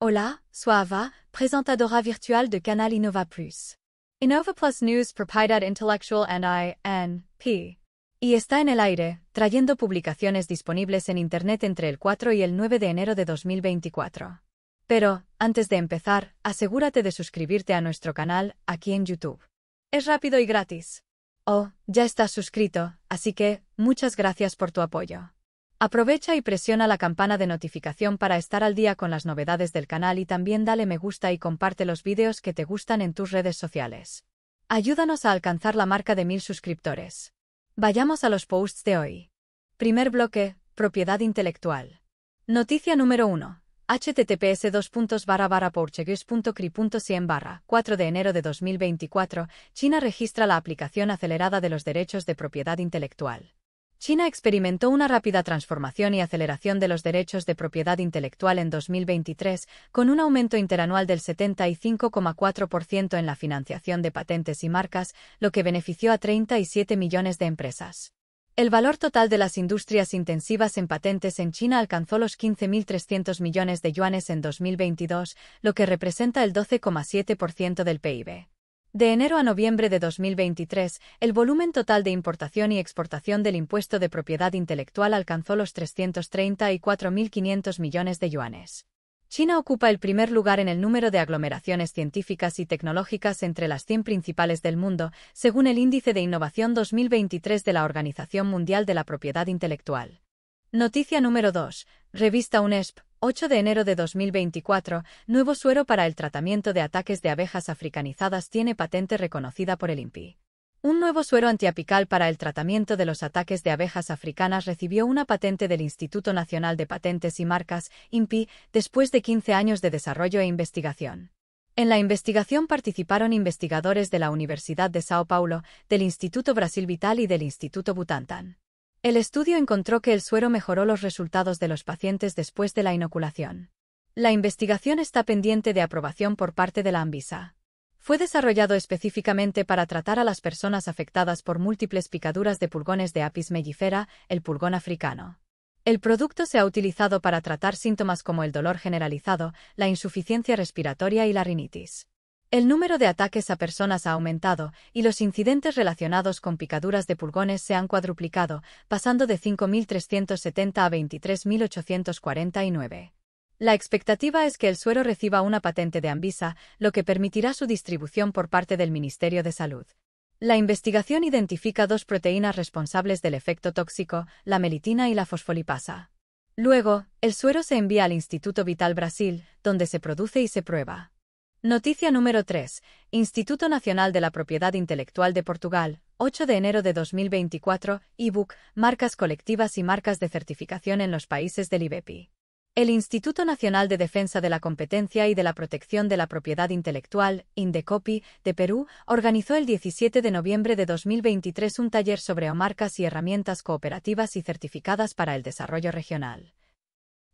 Hola, Ava, presentadora virtual de Canal Innova Plus. Innova Plus News Propiedad Intellectual and P. Y está en el aire, trayendo publicaciones disponibles en Internet entre el 4 y el 9 de enero de 2024. Pero, antes de empezar, asegúrate de suscribirte a nuestro canal, aquí en YouTube. Es rápido y gratis. Oh, ya estás suscrito, así que, muchas gracias por tu apoyo. Aprovecha y presiona la campana de notificación para estar al día con las novedades del canal y también dale me gusta y comparte los vídeos que te gustan en tus redes sociales. Ayúdanos a alcanzar la marca de mil suscriptores. Vayamos a los posts de hoy. Primer bloque, propiedad intelectual. Noticia número 1 https 2 barra 4 de enero de 2024, China registra la aplicación acelerada de los derechos de propiedad intelectual. China experimentó una rápida transformación y aceleración de los derechos de propiedad intelectual en 2023, con un aumento interanual del 75,4% en la financiación de patentes y marcas, lo que benefició a 37 millones de empresas. El valor total de las industrias intensivas en patentes en China alcanzó los 15.300 millones de yuanes en 2022, lo que representa el 12,7% del PIB. De enero a noviembre de 2023, el volumen total de importación y exportación del impuesto de propiedad intelectual alcanzó los 334.500 millones de yuanes. China ocupa el primer lugar en el número de aglomeraciones científicas y tecnológicas entre las 100 principales del mundo, según el Índice de Innovación 2023 de la Organización Mundial de la Propiedad Intelectual. Noticia número 2. Revista UNESP, 8 de enero de 2024, nuevo suero para el tratamiento de ataques de abejas africanizadas tiene patente reconocida por el INPI. Un nuevo suero antiapical para el tratamiento de los ataques de abejas africanas recibió una patente del Instituto Nacional de Patentes y Marcas, INPI, después de 15 años de desarrollo e investigación. En la investigación participaron investigadores de la Universidad de São Paulo, del Instituto Brasil Vital y del Instituto Butantan. El estudio encontró que el suero mejoró los resultados de los pacientes después de la inoculación. La investigación está pendiente de aprobación por parte de la ANVISA. Fue desarrollado específicamente para tratar a las personas afectadas por múltiples picaduras de pulgones de apis mellifera, el pulgón africano. El producto se ha utilizado para tratar síntomas como el dolor generalizado, la insuficiencia respiratoria y la rinitis. El número de ataques a personas ha aumentado y los incidentes relacionados con picaduras de pulgones se han cuadruplicado, pasando de 5.370 a 23.849. La expectativa es que el suero reciba una patente de Anvisa, lo que permitirá su distribución por parte del Ministerio de Salud. La investigación identifica dos proteínas responsables del efecto tóxico, la melitina y la fosfolipasa. Luego, el suero se envía al Instituto Vital Brasil, donde se produce y se prueba. Noticia número 3. Instituto Nacional de la Propiedad Intelectual de Portugal, 8 de enero de 2024, ebook, marcas colectivas y marcas de certificación en los países del IBEPI. El Instituto Nacional de Defensa de la Competencia y de la Protección de la Propiedad Intelectual, Indecopi, de Perú, organizó el 17 de noviembre de 2023 un taller sobre marcas y herramientas cooperativas y certificadas para el desarrollo regional.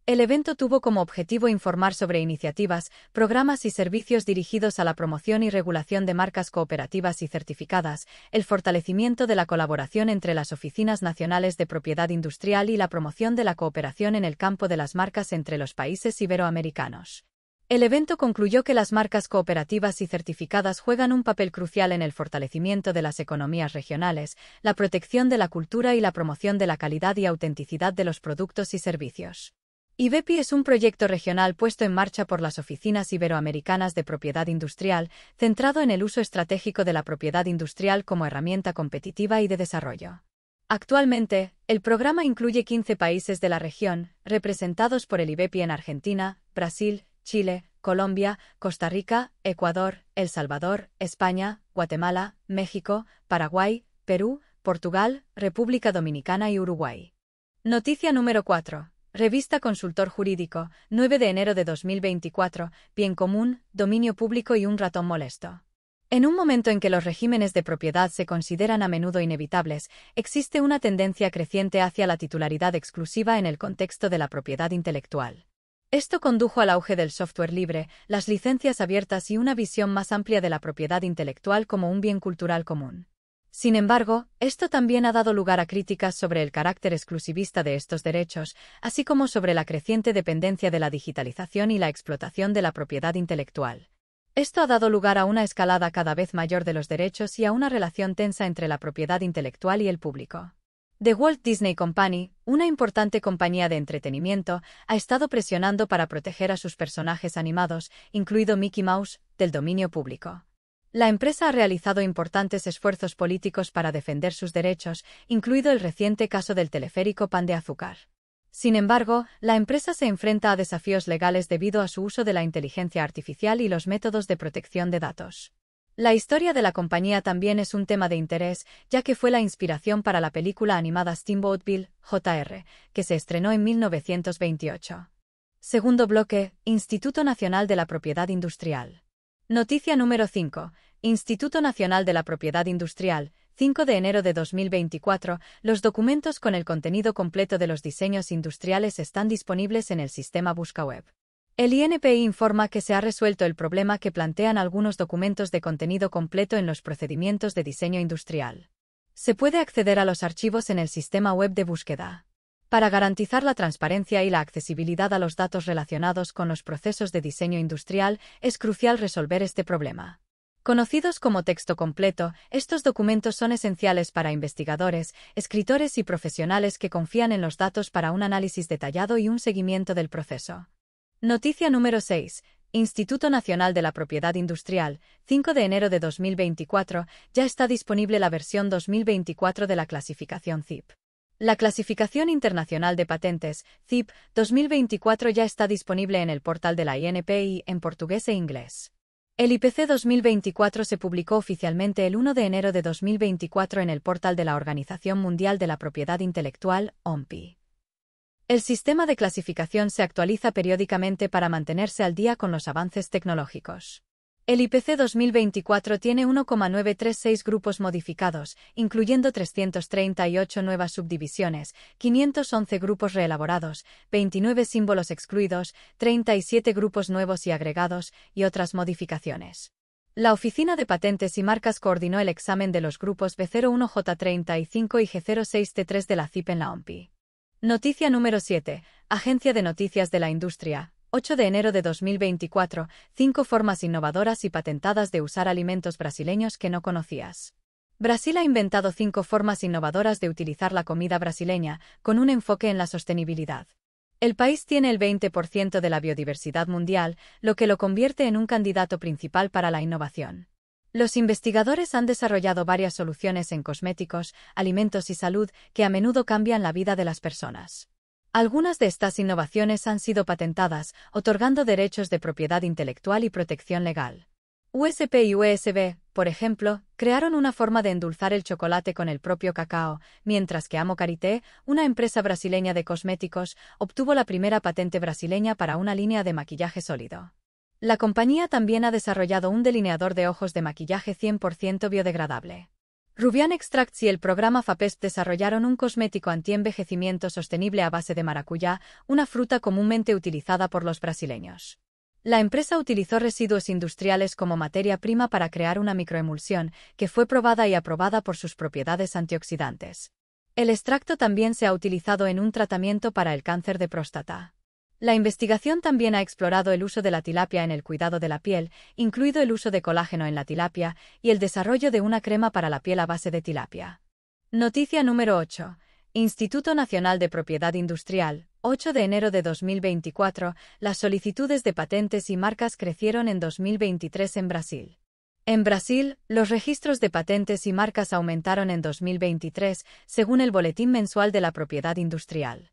El evento tuvo como objetivo informar sobre iniciativas, programas y servicios dirigidos a la promoción y regulación de marcas cooperativas y certificadas, el fortalecimiento de la colaboración entre las oficinas nacionales de propiedad industrial y la promoción de la cooperación en el campo de las marcas entre los países iberoamericanos. El evento concluyó que las marcas cooperativas y certificadas juegan un papel crucial en el fortalecimiento de las economías regionales, la protección de la cultura y la promoción de la calidad y autenticidad de los productos y servicios. IBEPI es un proyecto regional puesto en marcha por las Oficinas Iberoamericanas de Propiedad Industrial, centrado en el uso estratégico de la propiedad industrial como herramienta competitiva y de desarrollo. Actualmente, el programa incluye 15 países de la región, representados por el IBEPI en Argentina, Brasil, Chile, Colombia, Costa Rica, Ecuador, El Salvador, España, Guatemala, México, Paraguay, Perú, Portugal, República Dominicana y Uruguay. Noticia número 4. Revista Consultor Jurídico, 9 de enero de 2024, Bien Común, Dominio Público y un ratón molesto. En un momento en que los regímenes de propiedad se consideran a menudo inevitables, existe una tendencia creciente hacia la titularidad exclusiva en el contexto de la propiedad intelectual. Esto condujo al auge del software libre, las licencias abiertas y una visión más amplia de la propiedad intelectual como un bien cultural común. Sin embargo, esto también ha dado lugar a críticas sobre el carácter exclusivista de estos derechos, así como sobre la creciente dependencia de la digitalización y la explotación de la propiedad intelectual. Esto ha dado lugar a una escalada cada vez mayor de los derechos y a una relación tensa entre la propiedad intelectual y el público. The Walt Disney Company, una importante compañía de entretenimiento, ha estado presionando para proteger a sus personajes animados, incluido Mickey Mouse, del dominio público. La empresa ha realizado importantes esfuerzos políticos para defender sus derechos, incluido el reciente caso del teleférico Pan de Azúcar. Sin embargo, la empresa se enfrenta a desafíos legales debido a su uso de la inteligencia artificial y los métodos de protección de datos. La historia de la compañía también es un tema de interés, ya que fue la inspiración para la película animada Steamboat Bill, JR, que se estrenó en 1928. Segundo bloque, Instituto Nacional de la Propiedad Industrial. Noticia número 5. Instituto Nacional de la Propiedad Industrial, 5 de enero de 2024, los documentos con el contenido completo de los diseños industriales están disponibles en el sistema BuscaWeb. El INPI informa que se ha resuelto el problema que plantean algunos documentos de contenido completo en los procedimientos de diseño industrial. Se puede acceder a los archivos en el sistema web de búsqueda para garantizar la transparencia y la accesibilidad a los datos relacionados con los procesos de diseño industrial, es crucial resolver este problema. Conocidos como texto completo, estos documentos son esenciales para investigadores, escritores y profesionales que confían en los datos para un análisis detallado y un seguimiento del proceso. Noticia número 6. Instituto Nacional de la Propiedad Industrial, 5 de enero de 2024, ya está disponible la versión 2024 de la clasificación ZIP. La clasificación internacional de patentes, CIP 2024 ya está disponible en el portal de la INPI en portugués e inglés. El IPC 2024 se publicó oficialmente el 1 de enero de 2024 en el portal de la Organización Mundial de la Propiedad Intelectual, OMPI. El sistema de clasificación se actualiza periódicamente para mantenerse al día con los avances tecnológicos. El IPC 2024 tiene 1,936 grupos modificados, incluyendo 338 nuevas subdivisiones, 511 grupos reelaborados, 29 símbolos excluidos, 37 grupos nuevos y agregados, y otras modificaciones. La Oficina de Patentes y Marcas coordinó el examen de los grupos B01J35 y G06T3 de la CIP en la OMPI. Noticia número 7. Agencia de Noticias de la Industria, 8 de enero de 2024, Cinco formas innovadoras y patentadas de usar alimentos brasileños que no conocías. Brasil ha inventado cinco formas innovadoras de utilizar la comida brasileña, con un enfoque en la sostenibilidad. El país tiene el 20% de la biodiversidad mundial, lo que lo convierte en un candidato principal para la innovación. Los investigadores han desarrollado varias soluciones en cosméticos, alimentos y salud que a menudo cambian la vida de las personas. Algunas de estas innovaciones han sido patentadas, otorgando derechos de propiedad intelectual y protección legal. USP y USB, por ejemplo, crearon una forma de endulzar el chocolate con el propio cacao, mientras que Amo Carité, una empresa brasileña de cosméticos, obtuvo la primera patente brasileña para una línea de maquillaje sólido. La compañía también ha desarrollado un delineador de ojos de maquillaje 100% biodegradable. Rubian Extracts y el programa FAPEST desarrollaron un cosmético antienvejecimiento sostenible a base de maracuyá, una fruta comúnmente utilizada por los brasileños. La empresa utilizó residuos industriales como materia prima para crear una microemulsión, que fue probada y aprobada por sus propiedades antioxidantes. El extracto también se ha utilizado en un tratamiento para el cáncer de próstata. La investigación también ha explorado el uso de la tilapia en el cuidado de la piel, incluido el uso de colágeno en la tilapia y el desarrollo de una crema para la piel a base de tilapia. Noticia número 8. Instituto Nacional de Propiedad Industrial. 8 de enero de 2024, las solicitudes de patentes y marcas crecieron en 2023 en Brasil. En Brasil, los registros de patentes y marcas aumentaron en 2023, según el Boletín Mensual de la Propiedad Industrial.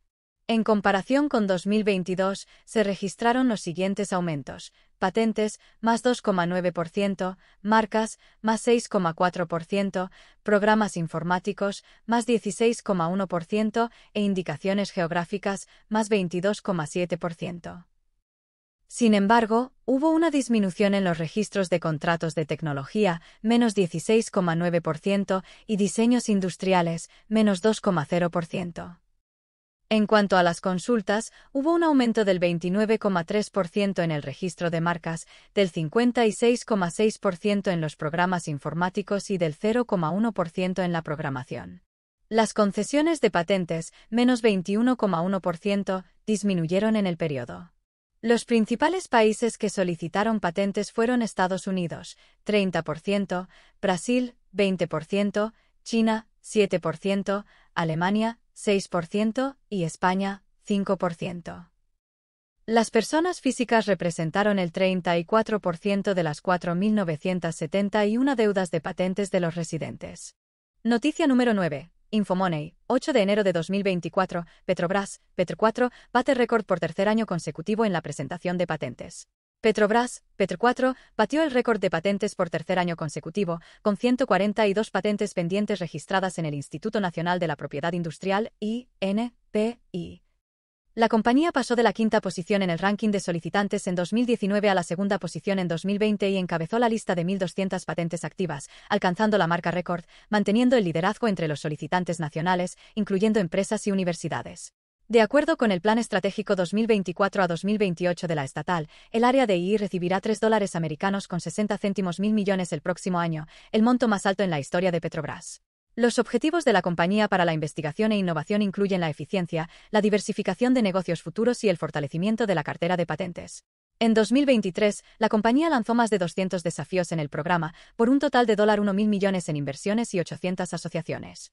En comparación con 2022, se registraron los siguientes aumentos, patentes, más 2,9%, marcas, más 6,4%, programas informáticos, más 16,1% e indicaciones geográficas, más 22,7%. Sin embargo, hubo una disminución en los registros de contratos de tecnología, menos 16,9%, y diseños industriales, menos 2,0%. En cuanto a las consultas, hubo un aumento del 29,3% en el registro de marcas, del 56,6% en los programas informáticos y del 0,1% en la programación. Las concesiones de patentes, menos 21,1%, disminuyeron en el periodo. Los principales países que solicitaron patentes fueron Estados Unidos, 30%, Brasil, 20%, China, 7%, Alemania, 6%, y España, 5%. Las personas físicas representaron el 34% de las 4.971 deudas de patentes de los residentes. Noticia número 9. Infomoney, 8 de enero de 2024, Petrobras, Petro 4, bate récord por tercer año consecutivo en la presentación de patentes. Petrobras, Petro 4, batió el récord de patentes por tercer año consecutivo, con 142 patentes pendientes registradas en el Instituto Nacional de la Propiedad Industrial, INPI. La compañía pasó de la quinta posición en el ranking de solicitantes en 2019 a la segunda posición en 2020 y encabezó la lista de 1.200 patentes activas, alcanzando la marca récord, manteniendo el liderazgo entre los solicitantes nacionales, incluyendo empresas y universidades. De acuerdo con el Plan Estratégico 2024 a 2028 de la estatal, el área de I recibirá 3 dólares americanos con 60 céntimos mil millones el próximo año, el monto más alto en la historia de Petrobras. Los objetivos de la compañía para la investigación e innovación incluyen la eficiencia, la diversificación de negocios futuros y el fortalecimiento de la cartera de patentes. En 2023, la compañía lanzó más de 200 desafíos en el programa, por un total de dólar $1.000 millones en inversiones y 800 asociaciones.